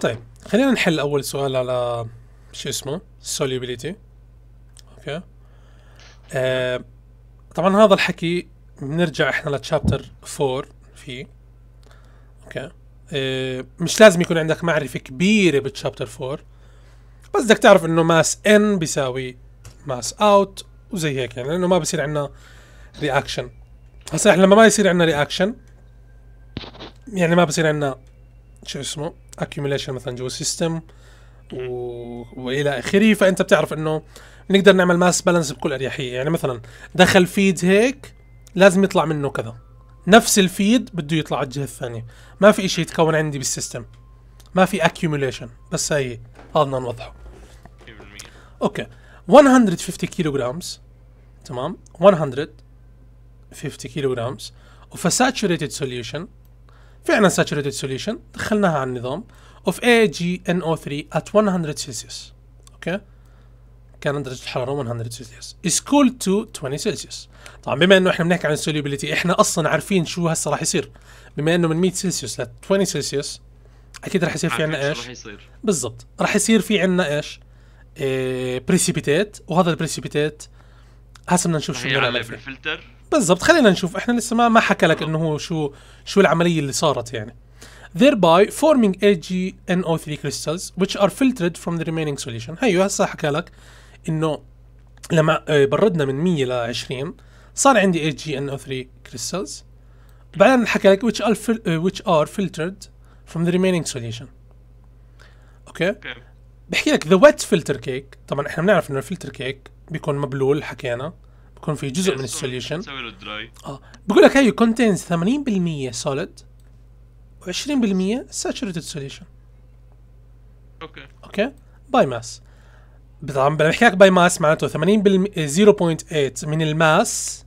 طيب خلينا نحل اول سؤال على شو اسمه solubility اوكي آه طبعا هذا الحكي بنرجع احنا لتشابتر 4 فيه اوكي آه مش لازم يكون عندك معرفة كبيرة بالتشابتر 4 بس بدك تعرف انه ماس ان بيساوي ماس اوت وزي هيك يعني لانه ما بصير عندنا رياكشن هسا احنا لما ما يصير عندنا رياكشن يعني ما بصير عندنا شو اسمه اكيوميليشن مثلا جوا السيستم و... والى اخره فانت بتعرف انه نقدر نعمل ماس بالانس بكل اريحيه يعني مثلا دخل فيد هيك لازم يطلع منه كذا نفس الفيد بده يطلع على الجهه الثانيه ما في شيء يتكون عندي بالسيستم ما في اكيوميليشن بس هي هذا بدنا نوضحه اوكي 150 كيلو جرامز تمام 150 كيلو جرامز of سوليوشن saturated في عندنا saturated solution دخلناها على النظام of او 3 at 100 Celsius اوكي كان درجة الحرارة 100 سلسيوس از كول to 20 سلسيوس طبعا بما انه احنا بنحكي عن السوليبيليتي احنا اصلا عارفين شو هسه راح يصير بما انه من 100 سلسيوس ل 20 سلسيوس اكيد راح يصير في عندنا ايش بالضبط راح يصير في عندنا ايش بريسيبيتيت إيه، وهذا البريسيبيتيت هسه بدنا نشوف شو بنعمل فيه بالضبط خلينا نشوف احنا لسه ما ما حكى لك انه هو شو شو العمليه اللي صارت يعني thereby forming AgNO3 crystals which are filtered from the remaining solution هيو هسه حكى لك انه لما آه، بردنا من 100 ل 20 صار عندي AgNO3 crystals بعدين حكى لك which are آه، which are filtered from the remaining solution اوكي بحكي لك the wet filter cake طبعا احنا بنعرف انه الفلتر كيك بيكون مبلول حكينا بكون في جزء من السوليوشن تسوي له دراي اه بقول لك هي كونتينز 80% سوليد و20% ساتشوريتد سوليوشن اوكي اوكي باي ماس طبعا لما احكي لك باي ماس معناته 80 0.8 آه، من الماس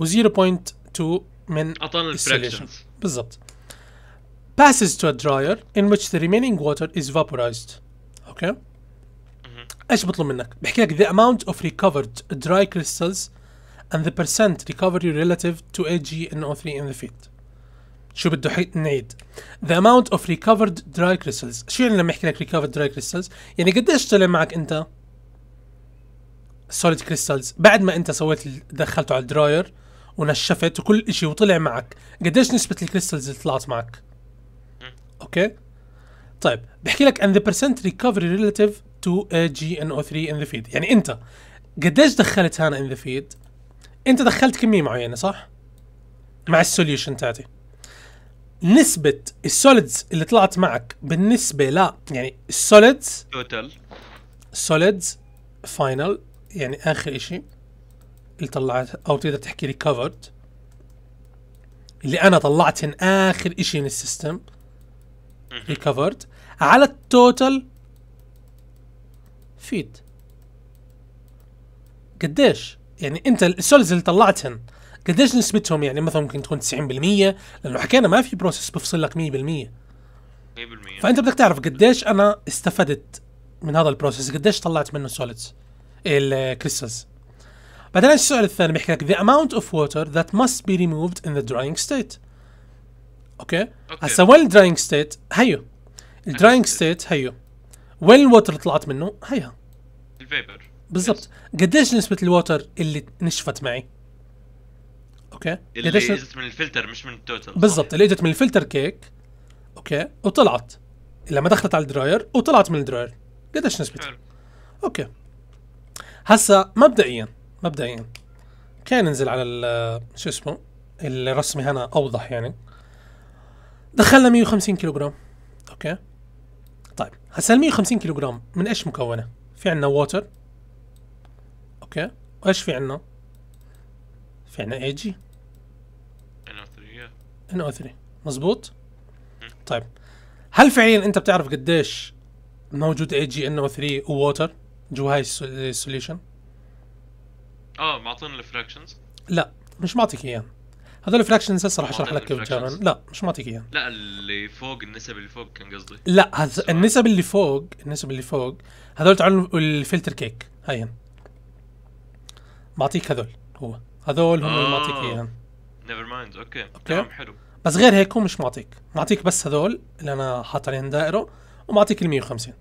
و0.2 من السوليوشن بالضبط passes to a dryer in which the remaining water is vaporized اوكي okay. ايش بطلب منك؟ بحكي لك the amount of recovered dry crystals and the percent recovery relative to AgNO3 in the feed. شو بده نعيد؟ The amount of recovered dry crystals، شو يعني لما يحكي لك recovered dry crystals؟ يعني قديش طلع معك انت solid crystals بعد ما انت سويت دخلته على الدراير ونشفت وكل شيء وطلع معك، قديش نسبة الكريستالز اللي طلعت معك؟ اوكي؟ طيب بحكي لك and the percent recovery relative جي a او 3 in the فيد يعني انت قديش دخلت هانا in the فيد انت دخلت كميه معينه صح مع السوليوشن تاعتي نسبة السوليدز اللي طلعت معك بالنسبة لا يعني السوليدز توتال سوليدز فاينل يعني اخر اشي اللي طلعت او تقدر تحكي لي كفرد اللي انا طلعتهن اخر اشي من السيستم ريكفرد على التوتال فيت قديش يعني انت السولز اللي طلعتهن قديش نسبتهم يعني مثلا ممكن تكون 90% لانه حكينا ما في بروسيس بفصل لك 100% 100% فانت بدك تعرف قديش انا استفدت من هذا البروسيس قديش طلعت منه سوليدز الكريستالز بعدين السؤال الثاني بيحكي لك the amount of water that must be removed in the drying state اوكي هسا وين الدراينج ستيت هيو الدراينج ستيت هيو وين الوتر طلعت منه هيها الفيبر بالضبط قديش نسبه الوتر اللي نشفت معي اوكي اللي قديش اجت من الفلتر مش من التوتال بالضبط اللي اجت من الفلتر كيك اوكي وطلعت لما دخلت على الدراير وطلعت من الدراير قديش نسبتها اوكي هسا مبدئيا مبدئيا كان ننزل على شو اسمه الرسمه هنا اوضح يعني دخلنا 150 كيلوغرام اوكي طيب هسه ال 150 كيلو جرام من ايش مكونه؟ في عندنا ووتر اوكي وايش في عندنا؟ في عندنا اي جي او 3 او 3 مضبوط؟ طيب هل فعليا انت بتعرف قديش موجود اي جي ان او 3 ووتر جوا هاي السوليوشن؟ اه معطينا الفراكشنز؟ لا مش معطيك اياهم هذول فراكشنز هسه راح اشرح لك كيف تجارن لا مش معطيك اياهم لا اللي فوق النسب اللي فوق كان قصدي لا هذ... النسب اللي فوق النسب اللي فوق هذول تعالوا الفلتر كيك هاي معطيك هذول هو هذول هم اللي معطيك آه. اياهم نيفر مايند اوكي تمام حلو بس غير هيك هو مش معطيك معطيك بس هذول اللي انا حاط عليهم دائره ومعطيك ال 150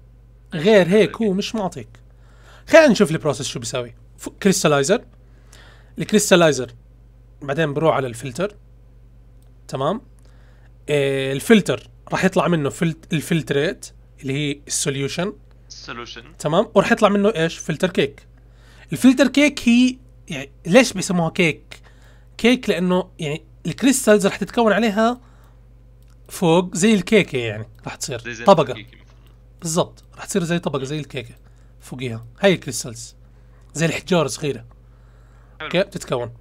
غير هيك هو مش معطيك خلينا نشوف البروسيس شو بيساوي كريستالايزر الكريستالايزر بعدين بروح على الفلتر تمام إيه الفلتر راح يطلع منه فلت الفلتريت اللي هي السوليوشن السوليوشن تمام وراح يطلع منه ايش فلتر كيك الفلتر كيك هي يعني ليش بيسموها كيك كيك لانه يعني الكريستالز راح تتكون عليها فوق زي الكيكه يعني راح تصير زي زي طبقه بالضبط راح تصير زي طبقه زي الكيكه فوقيها هاي الكريستالز زي الحجاره صغيره اوكي بتتكون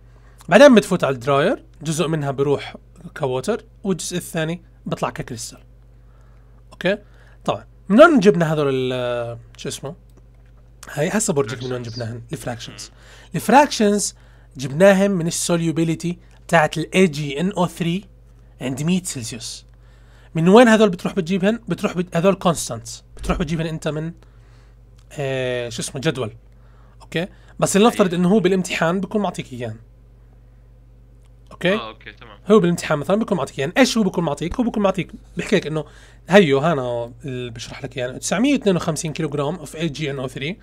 بعدين بتفوت على الدراير جزء منها بروح كووتر والجزء الثاني بيطلع ككريستال اوكي طبعا من وين جبنا هذول ال شو اسمه هاي هسه برجيك من وين جبناهم الفراكشنز الفراكشنز جبناهم من السوليوبيليتي بتاعت الاي جي ان او 3 عند 100 سلسيوس من وين هذول بتروح بتجيبهن بتروح بت... هذول كونستانتس بتروح بتجيبهن انت من آه شو اسمه جدول اوكي بس لنفترض أيوه. انه هو بالامتحان بيكون معطيك اياهم اوكي اه اوكي تمام هو بالامتحان مثلا بكون معطيك يعني ايش هو بكون معطيك هو بكون معطيك بحكي لك انه هيو هانا اللي بشرح لك يعني 952 كيلو جرام اوف اي جي ان او 3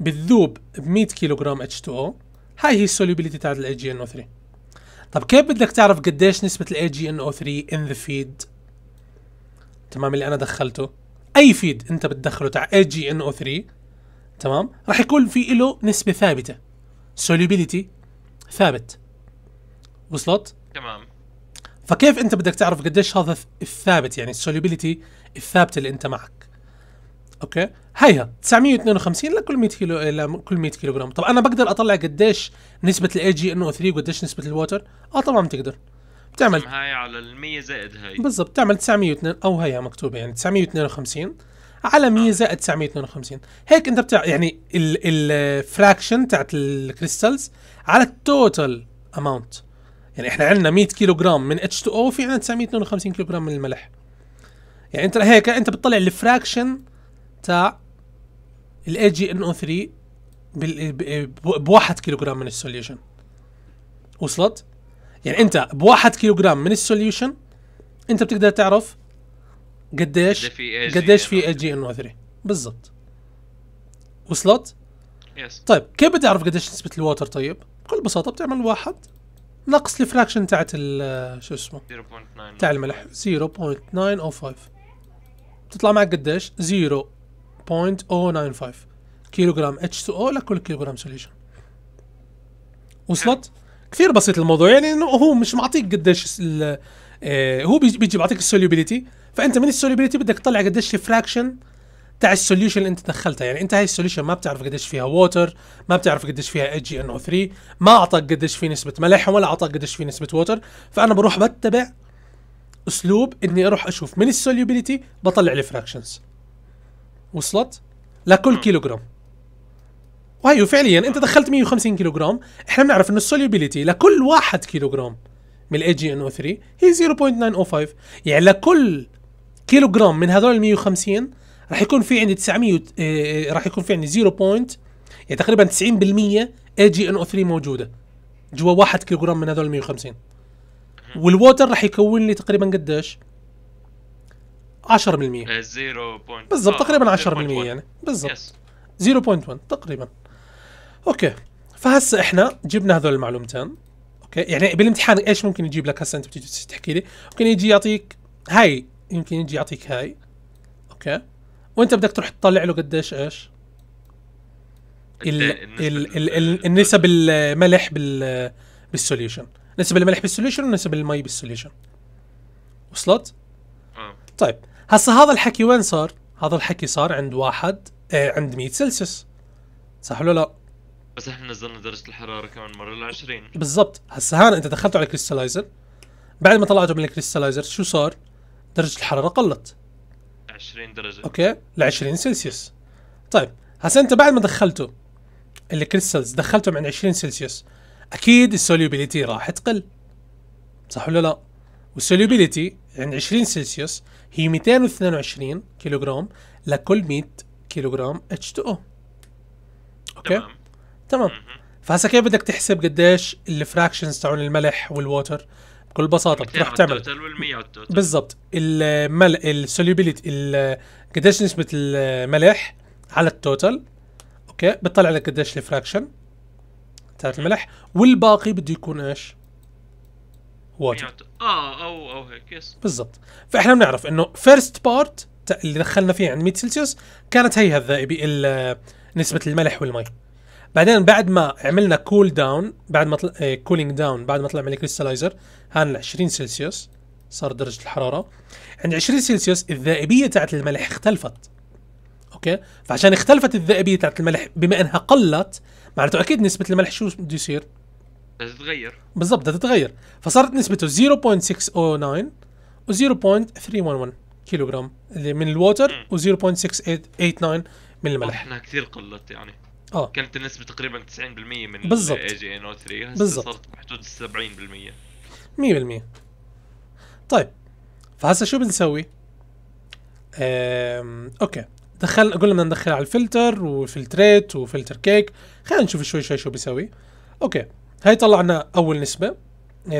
بتذوب ب 100 كيلو جرام اتش 2 او هاي هي السوليبيليتي تاعت الاي جي ان او 3 طب كيف بدك تعرف قديش نسبة الاي جي ان او 3 ان ذا فيد تمام اللي انا دخلته اي فيد انت بتدخله تاع اي جي ان او 3 تمام راح يكون في له نسبة ثابتة سوليبيليتي ثابت وصلت؟ تمام فكيف انت بدك تعرف قديش هذا الثابت يعني السوليبيليتي الثابته اللي انت معك اوكي هيها 952 لكل 100 كيلو إيه، لكل 100 كيلو جرام طب انا بقدر اطلع قديش نسبه الاي جي انه 3 وقديش نسبه الووتر اه طبعا بتقدر بتعمل هاي على ال 100 زائد هاي بالضبط بتعمل 902 او هيها مكتوبه يعني 952 على 100 آه. زائد 952 هيك انت بتع يعني الفراكشن تاعت الكريستالز على التوتال اماونت يعني احنا عندنا 100 كيلو جرام من اتش 2 او في عندنا 952 كيلو جرام من الملح يعني انت هيك انت بتطلع الفراكشن تاع الاي جي ان او 3 بواحد كيلو جرام من السوليوشن وصلت؟ يعني انت بواحد كيلو جرام من السوليوشن انت بتقدر تعرف قديش قديش في اي جي ان او 3 بالضبط وصلت؟ يس طيب كيف بدي اعرف قديش نسبة الواتر طيب؟ بكل بساطة بتعمل واحد نقص الفراكشن تاعت ال شو اسمه تاع الملح 0.905 تطلع معك قديش 0.095 كيلو جرام H2O لكل كيلو جرام وصلت كثير بسيط الموضوع يعني انه هو مش معطيك قديش إيه، هو بيجي بيعطيك السوليبيليتي فانت من السوليبيليتي بدك تطلع قديش الفراكشن تاع السوليوشن اللي انت دخلتها يعني انت هاي السوليوشن ما بتعرف قديش فيها ووتر ما بتعرف قديش فيها اي جي ان او 3 ما اعطاك قديش في نسبه ملح ولا اعطاك قديش في نسبه ووتر فانا بروح بتبع اسلوب اني اروح اشوف من السوليوبيليتي بطلع الفراكشنز وصلت لكل كيلوغرام وهي فعليا انت دخلت 150 كيلوغرام احنا بنعرف انه السوليوبيليتي لكل واحد كيلوغرام من الاي جي ان او 3 هي 0.905 يعني لكل كيلوغرام من هذول ال 150 راح يكون في عندي 900 آه، آه، راح يكون في عندي 0 يعني تقريبا 90% اي جي ان او 3 موجوده جوا 1 كيلوغرام من هذول 150 والووتر راح يكون لي تقريبا قديش 10% 0.1 آه، بالضبط تقريبا 10% يعني بالضبط 0.1 تقريبا اوكي فهسه احنا جبنا هذول المعلومتين اوكي يعني بالامتحان ايش ممكن يجيب لك هسه انت بتجي تحكي لي ممكن يجي يعطيك هاي يمكن يجي يعطيك هاي اوكي وانت بدك تروح تطلع له قديش ايش؟ ال ال ال النسب الملح بال بالسوليوشن نسب الملح بالسوليوشن ونسب المي بالسوليوشن وصلت؟ اه طيب هسا هذا الحكي وين صار؟ هذا الحكي صار عند واحد آه عند 100 سلسيوس صح ولا لا؟ بس احنا نزلنا درجه الحراره كمان مره ل 20 بالضبط هسا هان انت دخلته على الكريستلايزر بعد ما طلعته من الكريستلايزر شو صار؟ درجه الحراره قلت 20 درجه اوكي ل 20 سلسيوس طيب هسا انت بعد ما دخلته الكريستالز دخلتهم عند 20 سلسيوس اكيد السوليوبيليتي راح تقل صح ولا لا والسوليوبيليتي عند 20 سلسيوس هي 222 كيلوغرام لكل 100 كيلوغرام H2O اوكي تمام تمام فهسا كيف بدك تحسب قديش الفراكشنز تاعون الملح والووتر بكل بساطه بتروح تعمل بالضبط المل السوليبيليتي قديش نسبه الملح على التوتال اوكي بتطلع لك قديش الفراكشن تاعت الملح والباقي بده يكون ايش؟ واتر اه او او هيك يس بالضبط فاحنا بنعرف انه فيرست بارت اللي دخلنا فيه عند 100 سلسيوس كانت هي الذائبه نسبه الملح والمي بعدين بعد ما عملنا كول cool داون إيه، بعد ما طلع كولينج داون بعد ما طلع من الكريستلايزر هان 20 سلسيوس صار درجه الحراره عند 20 سلسيوس الذائبيه تاعت الملح اختلفت اوكي فعشان اختلفت الذائبيه تاعت الملح بما انها قلت معناته اكيد نسبه الملح شو بده يصير بدها تتغير بالضبط بدها تتغير فصارت نسبته 0.609 و 0.311 كيلوغرام اللي من الوتر و 0.689 من الملح احنا كثير قلت يعني اه كانت النسبه تقريبا 90% من بالضبط اي جي ان او 3 بالضبط صارت بحدود 70% 100% طيب فهسه شو بنسوي؟ أم... اوكي دخل قلنا بدنا ندخل على الفلتر وفلتريت وفلتر كيك خلينا نشوف شوي شوي شو بيسوي اوكي هاي طلعنا اول نسبه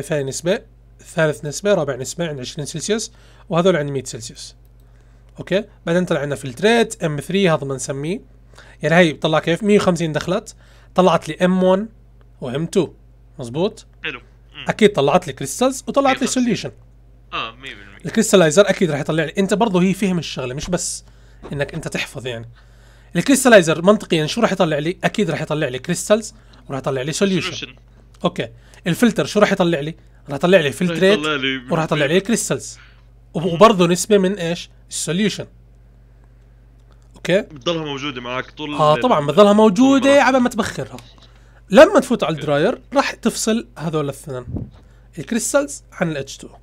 ثاني نسبه ثالث نسبه رابع نسبه عند 20 سلسيوس وهذول عند 100 سلسيوس اوكي بعدين طلع عندنا فلتريت ام 3 هذا نسميه يعني هي بتطلع كيف 150 دخلت طلعت لي ام 1 وام 2 مزبوط حلو اكيد طلعت لي كريستالز وطلعت لي سوليوشن اه 100% الكريستالايزر اكيد راح يطلع لي انت برضه هي فهم الشغله مش بس انك انت تحفظ يعني الكريستالايزر منطقيا يعني شو راح يطلع لي اكيد راح يطلع لي كريستالز وراح يطلع لي سوليوشن اوكي الفلتر شو راح يطلع لي راح يطلع لي فلتريت وراح يطلع لي كريستالز وبرضه نسبه من ايش السوليوشن اوكي بتضلها موجوده معك طول اه طبعا بتضلها موجوده على ما تبخرها لما تفوت على الدراير راح تفصل هذول الاثنين الكريستالز عن الاتش 2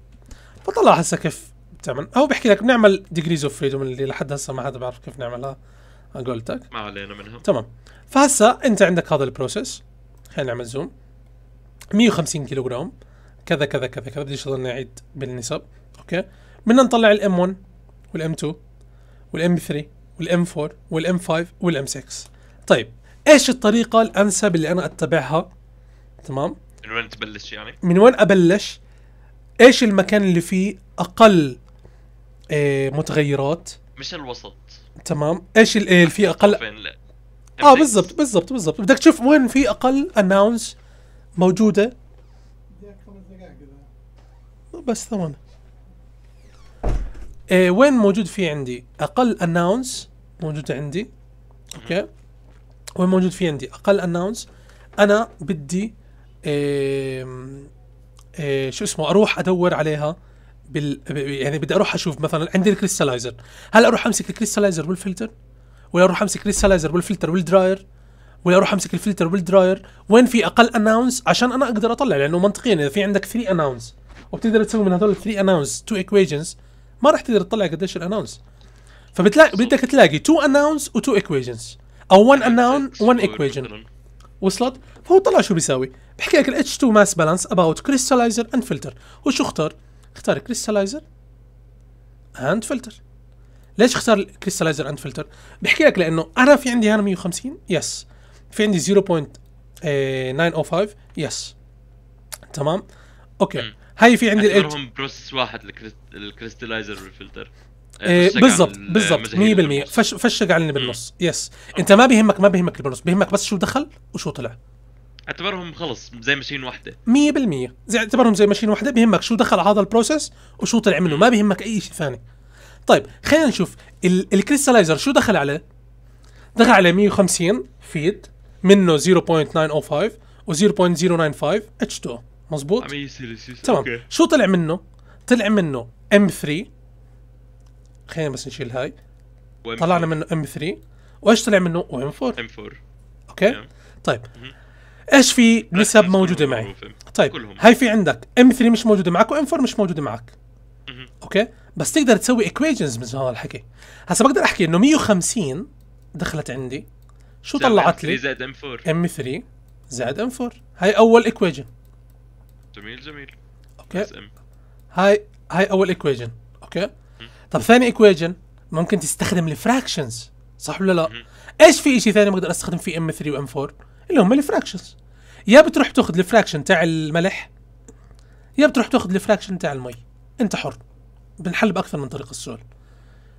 فطلع هسه كيف بتعمل هو بحكي لك بنعمل ديجريز اوف فريدوم اللي لحد هسه ما حدا بيعرف كيف نعملها على قولتك ما علينا منها تمام فهسا انت عندك هذا البروسيس خلينا نعمل زوم 150 كيلو جرام كذا كذا كذا كذا بديش اضل اعيد بالنسب اوكي بدنا نطلع الام 1 والام 2 والام 3 والام 4 والام 5 والام 6 طيب ايش الطريقه الانسب اللي انا اتبعها تمام من وين تبلش يعني من وين ابلش ايش المكان اللي فيه اقل إيه متغيرات مش الوسط تمام ايش آه، اللي فيه اقل اه بالضبط بالضبط بالضبط بدك تشوف وين في اقل اناونس موجوده بس ثواني إيه وين موجود في عندي اقل اناونس موجود عندي اوكي وين موجود في عندي اقل اناونس انا بدي إيه إيه شو اسمه اروح ادور عليها بال يعني بدي اروح اشوف مثلا عندي الكريستالايزر هل اروح امسك الكريستالايزر والفلتر ولا اروح امسك الكريستالايزر والفلتر والدراير ولا اروح امسك الفلتر والدراير وين في اقل اناونس عشان انا اقدر اطلع لانه منطقيا اذا في عندك 3 اناونس وبتقدر تسوي من هذول 3 اناونس 2 equations ما راح تقدر تطلع قديش الاناونس فبتلاقي بدك تلاقي تو اناونس وتو ايكويجنز او 1 اناون 1 ايكويجن وصلت فهو طلع شو بيساوي بحكي لك الاتش 2 ماس بالانس اباوت كريستالايزر اند فلتر وشو اختار اختار كريستالايزر اند فلتر ليش اختار كريستالايزر اند فلتر بحكي لك لانه انا في عندي هنا 150 يس في عندي 0.905 آه، يس تمام اوكي هاي في عندي الايدج لهم بروسس واحد الكريستلايزر والفلتر إيه، بالضبط بالضبط 100% فش فشق علينا بالنص يس انت ما بيهمك ما بيهمك بالنص بيهمك بس شو دخل وشو طلع اعتبرهم خلص زي ماشين واحده 100% زي اعتبرهم زي ماشين واحده بيهمك شو دخل على هذا البروسيس وشو طلع منه ما بيهمك اي شيء ثاني طيب خلينا نشوف ال الكريستلايزر شو دخل عليه دخل على 150 فيد منه 0.905 و 0.095 H2 مزبوط تمام أوكي. شو طلع منه طلع منه ام 3 خلينا بس نشيل هاي طلعنا منه ام 3 وايش طلع منه ام 4 ام 4 اوكي طيب mm-hmm. ايش في نسب موجوده معي طيب هاي في عندك ام 3 مش موجوده معك وام 4 مش موجوده معك mm-hmm. اوكي بس تقدر تسوي ايكويشنز من هذا الحكي هسا بقدر احكي انه 150 دخلت عندي شو طلعت لي؟ زائد ام 4 ام 3 زائد ام 4 هاي اول ايكويشن جميل جميل اوكي هاي هاي اول ايكويجن اوكي طب ثاني ايكويجن ممكن تستخدم الفراكشنز صح ولا لا؟ ايش في شيء ثاني بقدر استخدم فيه ام 3 وام 4 اللي هم الفراكشنز يا بتروح تاخذ الفراكشن تاع الملح يا بتروح تاخذ الفراكشن تاع المي انت حر بنحل باكثر من طريقه السؤال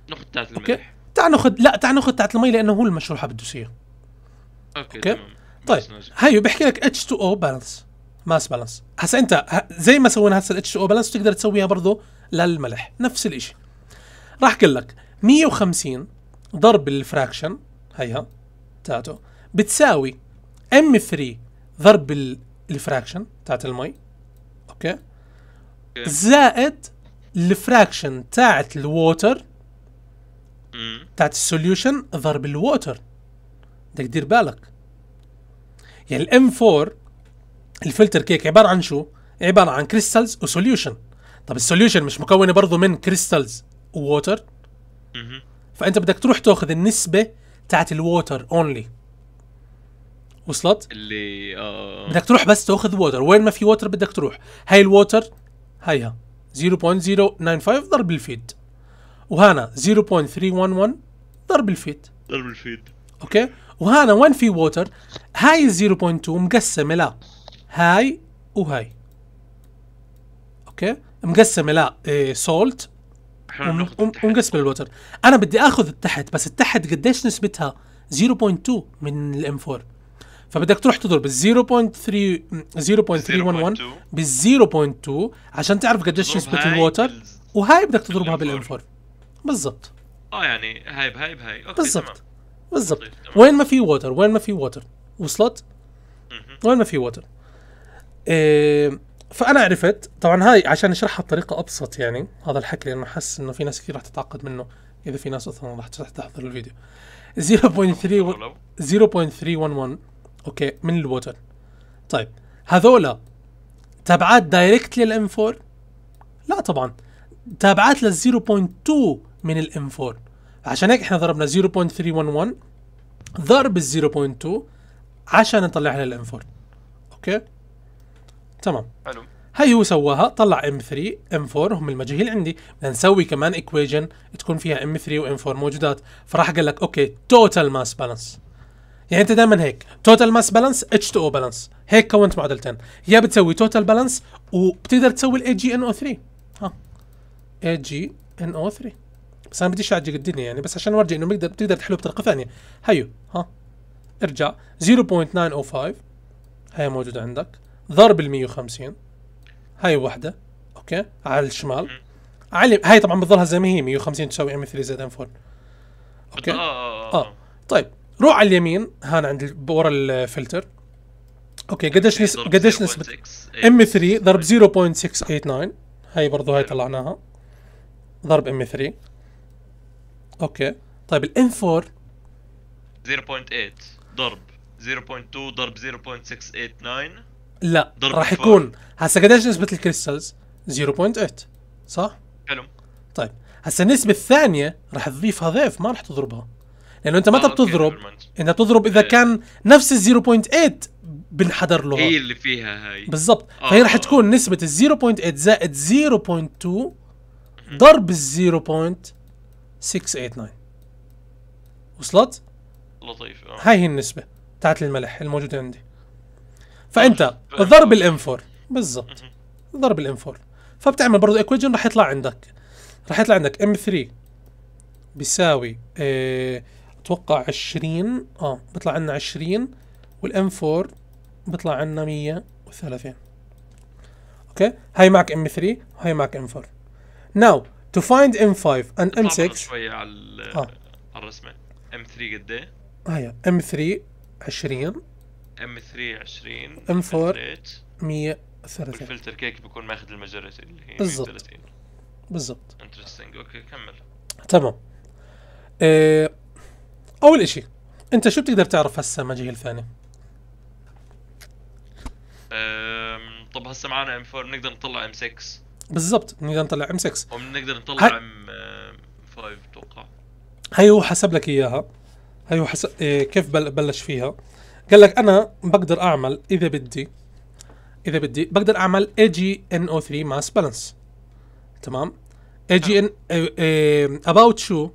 ناخذ تاعت الملح اوكي تعال ناخذ لا تعال ناخذ تاعت المي لانه هو المشروحه بالدوسيه اوكي, أوكي؟ تمام طيب هاي بحكي لك H2O بالانس ماس بالانس هسا انت زي ما سوينا هسا الاتش او بالانس تقدر تسويها برضه للملح نفس الاشي راح اقول لك 150 ضرب الفراكشن هيها تاعته بتساوي ام 3 ضرب الفراكشن تاعت المي اوكي زائد الفراكشن تاعت الووتر تاعت السوليوشن ضرب الووتر بدك دير بالك يعني الام 4 الفلتر كيك عباره عن شو عباره عن كريستالز وسوليوشن طب السوليوشن مش مكونه برضه من كريستالز ووتر فانت بدك تروح تاخذ النسبه تاعت الووتر اونلي وصلت اللي آه،, آه،, آه. بدك تروح بس تاخذ ووتر وين ما في ووتر بدك تروح هاي الووتر هيها 0.095 ضرب الفيد وهنا 0.311 ضرب الفيد ضرب الفيد اوكي وهنا وين في ووتر هاي 0.2 مقسمه لا هاي وهاي اوكي مقسمه لا سولت ومقسمه للوتر انا بدي اخذ التحت بس التحت قديش نسبتها 0.2 من الام 4 فبدك تروح تضرب ال 0.3 0.311 بال 0.2 عشان تعرف قديش نسبه الوتر وهاي بدك تضربها بالام 4 بالضبط اه يعني هاي بهاي بهاي اوكي بالضبط بالضبط طيب، وين ما في ووتر وين ما في ووتر وصلت؟ وين ما في ووتر إيه، فانا عرفت طبعا هاي عشان اشرحها بطريقه ابسط يعني هذا الحكي لانه حس انه في ناس كثير راح تتعقد منه اذا في ناس اصلا راح تحضر الفيديو 0.3 0.311 اوكي من الوتر طيب هذولا تابعات دايركت للام 4 لا طبعا تابعات لل 0.2 من الام 4 عشان هيك احنا ضربنا 0.311 ضرب ال 0.2 عشان نطلعها الام 4 اوكي تمام حلو هاي هو سواها طلع ام 3 ام 4 هم المجاهيل عندي بدنا نسوي كمان ايكويجن تكون فيها ام 3 وام 4 موجودات فراح قال لك اوكي توتال ماس بالانس يعني انت دائما هيك توتال ماس بالانس اتش 2 او بالانس هيك كونت معادلتين يا بتسوي توتال بالانس وبتقدر تسوي الاي جي ان او 3 ها اي جي ان او 3 بس انا بديش اعجق الدنيا يعني بس عشان اورجي انه بتقدر بتقدر تحله بطريقه ثانيه هيو ها ارجع 0.905 هي موجوده عندك ضرب ال 150 هاي وحده اوكي على الشمال علي هاي طبعا بتظلها زي ما هي 150 تساوي ام 3 زائد ام 4 اوكي آه،, آه،, آه،, اه طيب روح على اليمين هان عند ورا الفلتر اوكي إيه، قديش نس... قديش نسبة ام 3 ضرب 0.689 هاي برضه هاي طلعناها ضرب ام 3 اوكي طيب الام 4 0.8 ضرب 0.2 ضرب 0.689 لا راح يكون هسه قديش نسبه الكريستالز 0.8 صح حلو طيب هسا النسبه الثانيه راح تضيفها ضيف ما راح تضربها لانه انت متى آه، بتضرب انت بتضرب اذا إيه. كان نفس ال 0.8 بنحدر له هي اللي فيها هاي بالضبط آه. فهي راح تكون نسبه ال 0.8 زائد 0.2 ضرب ال 0.689 وصلت؟ لطيف آه. هاي هي النسبه تاعت الملح الموجوده عندي فانت ضرب 4 بالضبط ضرب 4 فبتعمل برضه ايكويجن راح يطلع عندك راح يطلع عندك ام 3 بيساوي آه، اتوقع 20 اه بيطلع عندنا 20 والام 4 بيطلع عندنا 130 اوكي هاي معك ام 3 وهي معك ام 4 ناو تو فايند ام 5 اند ام 6 شويه على آه. على الرسمه ام 3 قد ايه؟ هي ام 3 20 ام 3 20 ام 4 130 الفلتر كيك بيكون ماخذ الماجوريتي اللي هي بالضبط بالضبط انترستنج اوكي كمل تمام ايه اول اشي انت شو بتقدر تعرف هسه جهه الثانيه؟ طب هسه معنا ام 4 بنقدر نطلع ام 6 بالضبط بنقدر نطلع ام 6 وبنقدر نطلع ام 5 بتوقع هي هو حسب لك اياها هي هو حسب إيه كيف بل... بلش فيها قال لك انا بقدر اعمل اذا بدي اذا بدي بقدر اعمل اي جي ان او 3 ماس بالانس تمام اي جي ان اباوت شو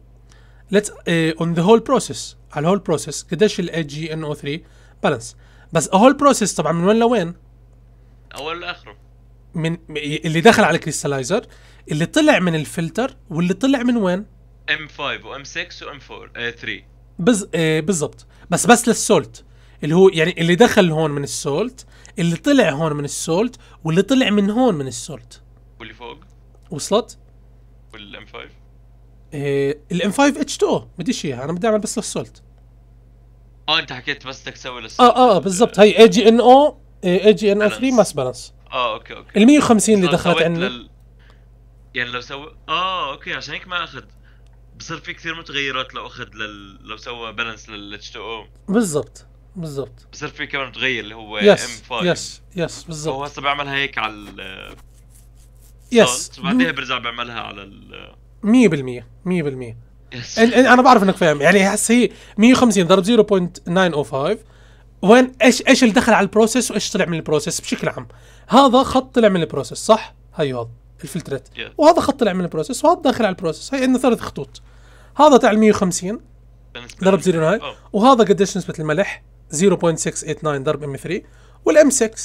ليتس اون ذا هول بروسيس على الهول بروسيس قديش الاي جي ان او 3 بالانس بس الهول بروسيس طبعا من وين لوين؟ اول لاخره من اللي دخل على الكريستالايزر اللي طلع من الفلتر واللي طلع من وين ام 5 وام 6 وام وM4 3 بالضبط بس بس للسولت اللي هو يعني اللي دخل هون من السولت اللي طلع هون من السولت واللي طلع من هون من السولت واللي فوق وصلت والام 5 ايه الام 5 اتش 2 بديش اياها انا بدي اعمل بس للسولت اه انت حكيت بس بدك تسوي للسولت اه اه, آه، بالضبط هي اي جي ان او اي جي ان او 3 ماس بالانس اه اوكي اوكي ال 150 اللي آه، دخلت عندنا لل... يعني لو سوى اه اوكي عشان هيك ما اخذ بصير في كثير متغيرات لو اخذ لل... لو سوى بالانس للاتش 2 او بالضبط بالضبط بصير في كمان تغير اللي هو ام 5 يس يس بالضبط هو هسه بيعملها هيك على ال يس بعدين برجع بيعملها على ال 100% 100% يس انا بعرف انك فاهم يعني هسه هي 150 ضرب 0.905 وين ايش ايش اللي دخل على البروسيس وايش طلع من البروسيس بشكل عام هذا خط طلع من البروسيس صح هي هذا الفلترات yeah. وهذا خط طلع من البروسيس وهذا داخل على البروسيس هي عندنا ثلاث خطوط هذا تاع ال 150 ضرب 0.9 وهذا قديش نسبه الملح 0.689 ضرب ام 3 والام 6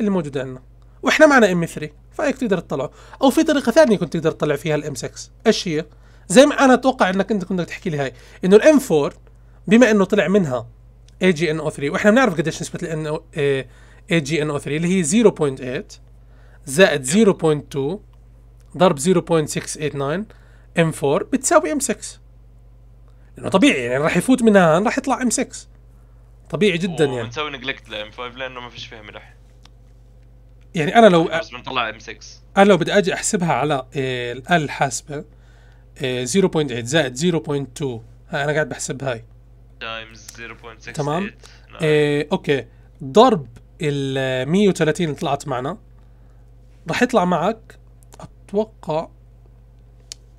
اللي موجود عندنا واحنا معنا ام 3 فهيك تقدر تطلعه او في طريقه ثانيه كنت تقدر تطلع فيها الام 6 ايش هي؟ زي ما انا اتوقع انك انت كنت تحكي لي هاي انه الام 4 بما انه طلع منها اي جي ان او 3 واحنا بنعرف قديش نسبه الان اي جي ان او 3 إيه، اللي هي 0.8 زائد 0.2 ضرب 0.689 ام 4 بتساوي ام 6 لانه طبيعي يعني راح يفوت منها راح يطلع ام 6 طبيعي جدا يعني نسوي نجلكت لام 5 لانه ما فيش فيها ملح يعني انا لو بس بنطلع ام 6 انا لو بدي اجي احسبها على آه، الآلة الحاسبة 0.8 آه، زائد 0.2 انا قاعد بحسب هاي تايمز 0.68 تمام إيه اوكي ضرب ال 130 اللي طلعت معنا راح يطلع معك اتوقع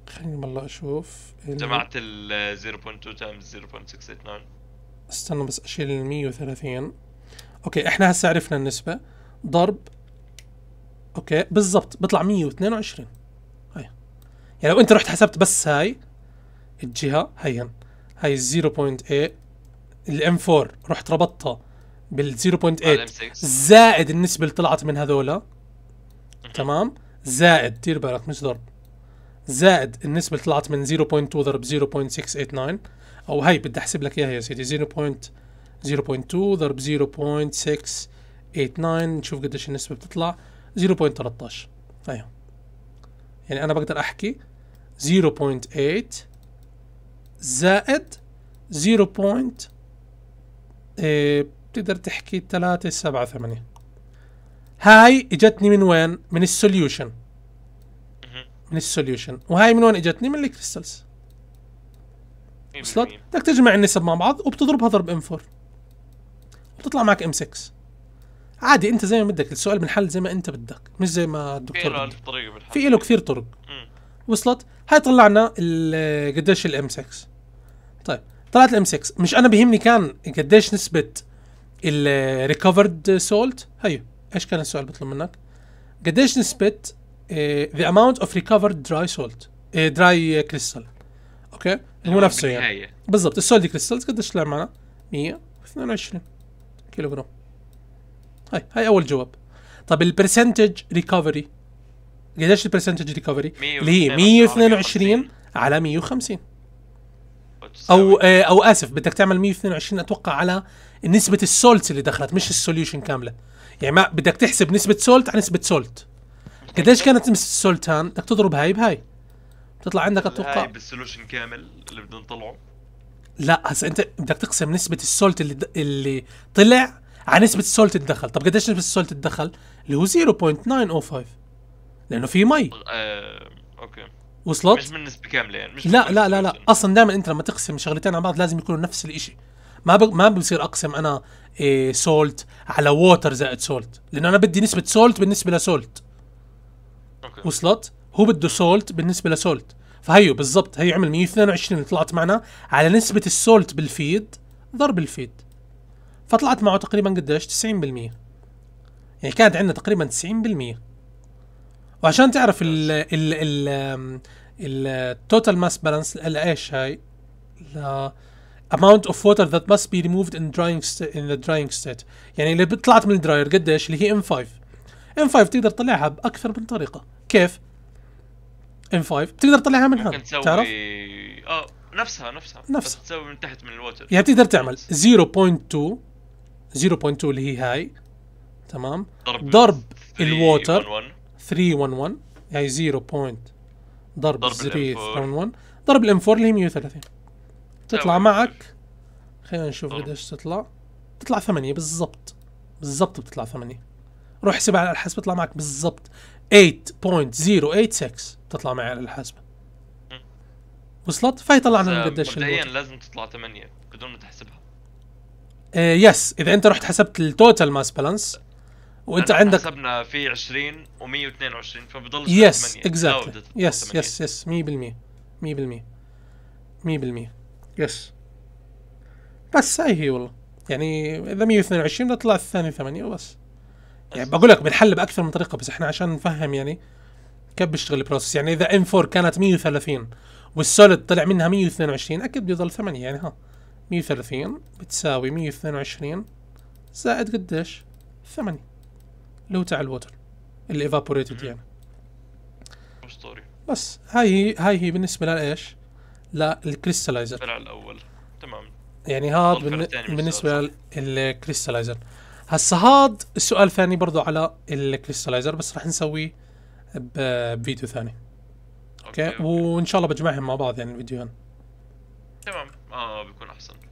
خليني والله اشوف جمعت ال 0.2 تايمز 0.689 استنى بس اشيل ال 130 اوكي احنا هسه عرفنا النسبة ضرب اوكي بالضبط بيطلع 122 هاي يعني لو انت رحت حسبت بس هاي الجهة هيا هاي ال 0.8 الام 4 رحت ربطتها بال 0.8 زائد النسبة اللي طلعت من هذولا تمام زائد دير بالك مش ضرب زائد النسبه اللي طلعت من 0.2 ضرب 0.689 او هي بدي احسب لك اياها يا سيدي 0.0.2 ضرب 0.689 نشوف قديش النسبه بتطلع 0.13 ايوه يعني انا بقدر احكي 0.8 زائد 0. إيه بتقدر تحكي 3 7 8 هاي اجتني من وين؟ من السوليوشن من السوليوشن وهاي من وين اجتني من الكريستالز وصلت إيه، بدك تجمع النسب مع بعض وبتضربها ضرب ام 4 وبتطلع معك ام 6 عادي انت زي ما بدك السؤال بنحل زي ما انت بدك مش زي ما الدكتور في له كثير طرق وصلت هاي طلعنا قديش الام 6 طيب طلعت الام 6 مش انا بيهمني كان قديش نسبه الريكفرد سولت هيو ايش كان السؤال بيطلب منك قديش نسبه آه، the amount of recovered dry salt آه، dry crystal اوكي اللي هو آه، نفسه يعني بالضبط السولد كريستالز قديش طلع معنا 122 كيلو جرام هاي هاي اول جواب طب البرسنتج ريكفري قديش البرسنتج ريكفري اللي هي 122 على 150 او آه او اسف بدك تعمل 122 اتوقع على نسبه السولت اللي دخلت مش السوليوشن كامله يعني ما بدك تحسب نسبه سولت على نسبه سولت قديش كانت تمس السولتان؟ بدك تضرب هاي بهاي بتطلع عندك اتوقع هاي بالسولوشن كامل اللي بدنا نطلعه لا هسا انت بدك تقسم نسبة السولت اللي د... اللي طلع على نسبة السولت دخل، طب قديش نسبة السولت دخل؟ اللي هو 0.905 لأنه في مي آه... اوكي وصلت؟ مش من نسبة كاملة يعني مش لا لا لا لا اصلا دائما انت لما تقسم شغلتين على بعض لازم يكونوا نفس الشيء ما ب... ما بصير اقسم انا إيه سولت على ووتر زائد سولت لانه انا بدي نسبة سولت بالنسبة لسولت أوكي. وصلت هو بده سولت بالنسبه لسولت فهيو بالضبط هي عمل 122 اللي طلعت معنا على نسبه السولت بالفيد ضرب الفيد فطلعت معه تقريبا قديش 90% يعني كانت عندنا تقريبا 90% وعشان تعرف ال ال ال التوتال ماس بالانس ايش هاي amount of water that must be removed in drying in the drying state يعني اللي طلعت من الدراير قديش اللي هي M5 ام 5 تقدر تطلعها باكثر من طريقه كيف ام 5 تقدر تطلعها من هذا تسوي... تعرف اه نفسها نفسها نفسها تسوي من تحت من الوتر يعني تقدر تعمل 0.2 0.2 اللي هي هاي تمام ضرب, ضرب الووتر 311 يعني 0. ضرب 311 ضرب الام 4 اللي هي 130 تطلع معك خلينا نشوف قديش تطلع تطلع 8 بالضبط بالضبط بتطلع 8 روح احسبها على الحاسب تطلع معك بالضبط 8.086 تطلع معي على الحاسبه وصلت فهي طلعنا قديش مبدئيا لازم تطلع 8 بدون ما تحسبها آه يس اذا انت رحت حسبت التوتال ماس بالانس وانت عندك حسبنا في 20 و122 فبضل يس اكزاكتلي يس يس يس 100% 100% 100% يس بس هاي هي والله يعني اذا 122 بتطلع الثاني 8 وبس يعني بقول لك بنحل باكثر من طريقه بس احنا عشان نفهم يعني كيف بيشتغل البروسيس يعني اذا ام 4 كانت 130 والسوليد طلع منها 122 اكيد بيضل 8 يعني ها 130 بتساوي 122 زائد قديش 8 اللي هو تاع الوتر اللي ايفابوريتد يعني اسطوري بس هاي هي هاي هي بالنسبه لايش؟ للكريستلايزر الفرع الاول تمام يعني هذا بالنسبه للكريستلايزر هسا هاد السؤال ثاني برضو على الكريستالايزر بس راح نسويه بفيديو ثاني اوكي, أوكي. وان شاء الله بجمعهم مع بعض يعني الفيديوهين تمام اه بيكون احسن